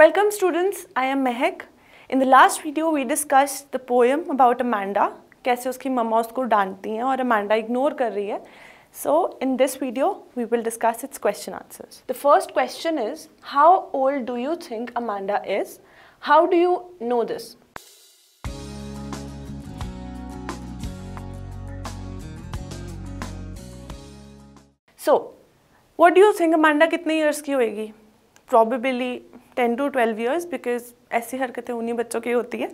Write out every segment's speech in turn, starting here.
Welcome students, I am Mehek. In the last video we discussed the poem about Amanda, कैसे उसकी मम्मा उसको डांटती हैं और अमांडा इग्नोर कर रही है so in this video we will discuss its question answers the first question is how old do you think Amanda is how do you know this so what do you think Amanda कितने years की होएगी probably ten to twelve years because ऐसी हरकतें उन्हीं बच्चों की होती है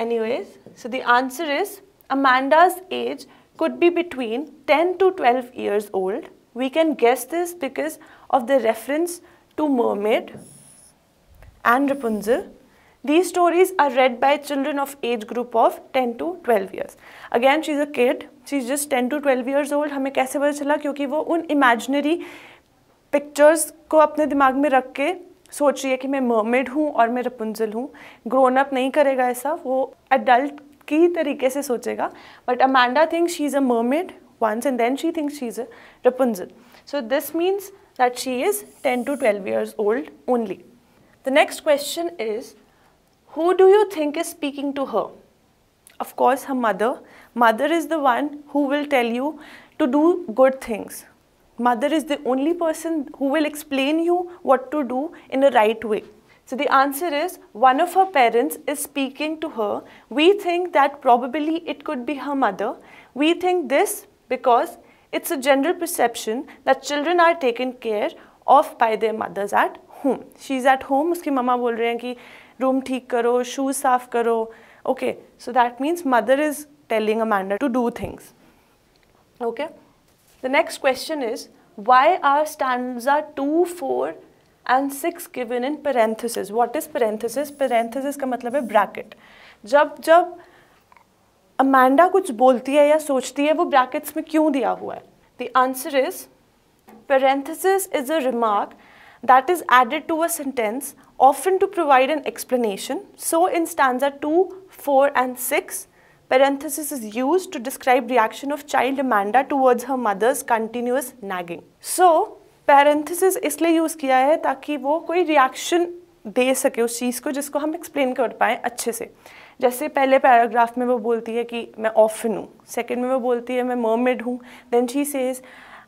anyways so the answer is Amanda's age could be between ten to twelve years old we can guess this because of the reference to mermaid and Rapunzel these stories are read by children of age group of ten to twelve years again she is a kid she is just ten to twelve years old हमें कैसे पता चला क्योंकि वो उन imaginary pictures को अपने दिमाग में रख के सोच रही है कि मैं मर्मिड हूँ और मैं रपुंजल हूँ ग्रोन अप नहीं करेगा ऐसा वो एडल्ट की तरीके से सोचेगा but Amanda think she is a mermaid once and then she think she is a Rapunzel so this means that she is ten to twelve years old only the next question is who do you think is speaking to her of course her mother mother is the one who will tell you to do good things Mother is the only person who will explain you what to do in a right way. So the answer is one of her parents is speaking to her. We think that probably it could be her mother. We think this because it's a general perception that children are taken care of by their mothers at home. She's at home, उसकी मम्मा बोल रहे हैं room room ठीक करो shoes साफ करो okay so that means mother is telling Amanda to do the next question is, why are stanza 2, 4 and 6 given in parenthesis? What is parenthesis? Parenthesis ka matlab hai bracket. Jab, jab Amanda kuch bolti hai ya sochti hai, wo brackets mein kyun diya hua hai? The answer is, parenthesis is a remark that is added to a sentence often to provide an explanation. So in stanza 2, 4 and 6, Parenthesis is used to describe reaction of child Amanda towards her mother's continuous nagging. So, parenthesis इसलिए use किया है ताकि वो कोई reaction दे सके उस चीज़ को जिसको हम एक्सप्लेन कर पाएँ अच्छे से जैसे पहले पैराग्राफ में वो बोलती है कि मैं ऑफिन हूँ सेकेंड में वो बोलती है मैं मर्मेड हूँ then she says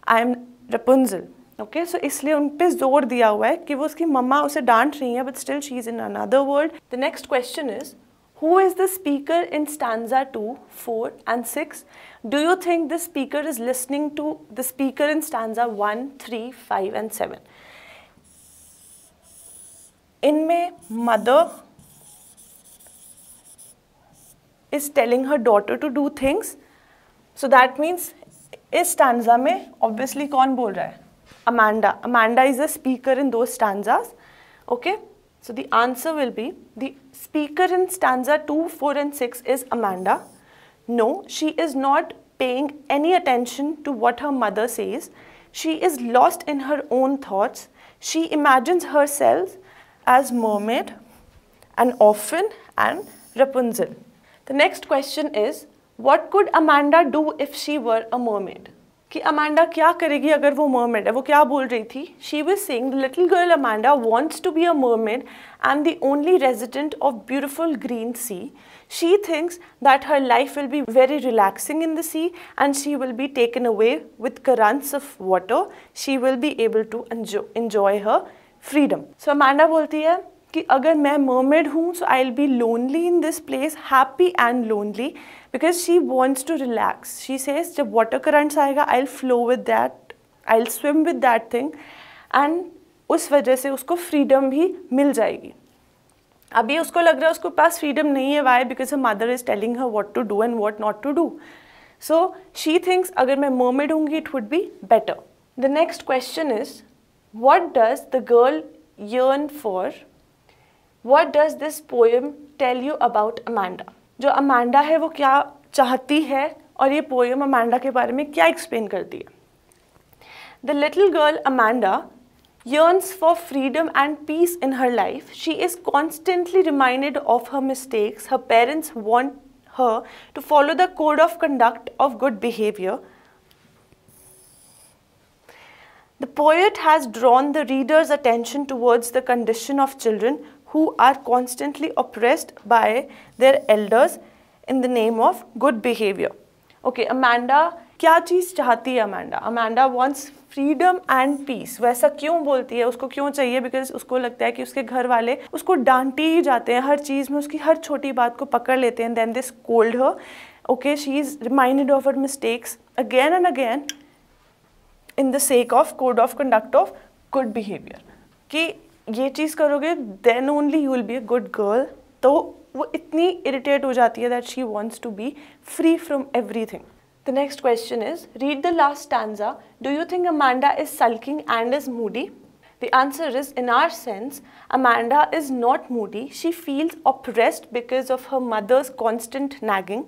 I am Rapunzel okay so इसलिए उन पर जोर दिया हुआ है कि वो उसकी मम्मा उसे डांट रही है but still she is in another world the next question is Who is the speaker in stanza 2, 4, and 6? Do you think the speaker is listening to the speaker in stanza 1, 3, 5, and 7? In my mother is telling her daughter to do things. So that means is stanza me, obviously kaun bol Amanda. Amanda is the speaker in those stanzas. Okay? So the answer will be the speaker in stanza 2, 4 and 6 is Amanda. No, she is not paying any attention to what her mother says. She is lost in her own thoughts. She imagines herself as mermaid, an orphan and Rapunzel. The next question is, what could Amanda do if she were a mermaid? कि Amanda क्या करेगी अगर वो mermaid है वो क्या बोल रही थी she was the little girl Amanda wants to be a mermaid and the only resident of beautiful green sea she thinks that her life will be very relaxing in the sea and she will be taken away with currents of water she will be able to enjoy her freedom so Amanda बोलती है कि अगर मैं mermaid हूँ so I will be lonely in this place happy and lonely because she wants to relax she says जब water currents आएगा I will flow with that I will swim with that thing and उस वजह से उसको freedom भी मिल जाएगी अभी उसको लग रहा है उसके पास फ्रीडम नहीं है why because her mother is telling her what to do and what not to do so she thinks अगर मैं मर्मेड हूँ it would be better the next question is what does the girl yearn for What does this poem tell you about Amanda? जो अमांडा है वो क्या चाहती है और ये पोएम अमांडा के बारे में क्या एक्सप्लेन करती The little girl Amanda yearns for freedom and peace in her life. She is constantly reminded of her mistakes. Her parents want her to follow the code of conduct of good behavior. The poet has drawn the reader's attention towards the condition of children who are constantly oppressed by their elders in the name of good behavior. Okay, Amanda क्या चीज़ चाहती है Amanda Amanda wants freedom and peace वैसा क्यों बोलती है उसको क्यों चाहिए बिकॉज उसको लगता है कि उसके घर वाले उसको डांटे ही जाते हैं हर चीज़ में उसकी हर छोटी बात को पकड़ लेते हैं then this called her okay she is reminded of her mistakes again and again in the sake of code of conduct of good behaviour कि ये चीज़ करोगे then only you will be a good girl तो वो इतनी irritate हो जाती है that she wants to be free from everything the next question is read the last stanza do you think Amanda is sulking and is moody the answer is in our sense Amanda is not moody she feels oppressed because of her mother's constant nagging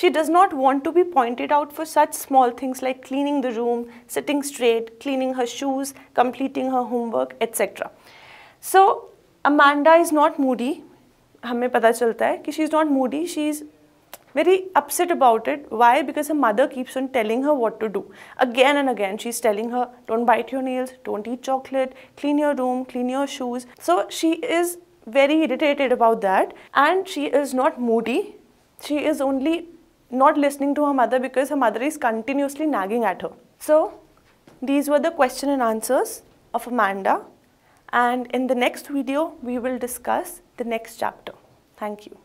she does not want to be pointed out for such small things like cleaning the room sitting straight cleaning her shoes completing her homework etcetera So Amanda is not moody. हमें पता चलता है कि she is not moody. She is very upset about it. Why? Because her mother keeps on telling her what to do. Again and again, she's telling her, don't bite your nails, don't eat chocolate, clean your room, clean your shoes. So she is very irritated about that and she is not moody. She is only not listening to her mother because her mother is continuously nagging at her. So these were the question and answers of Amanda and in the next video we will discuss the next chapter. Thank you.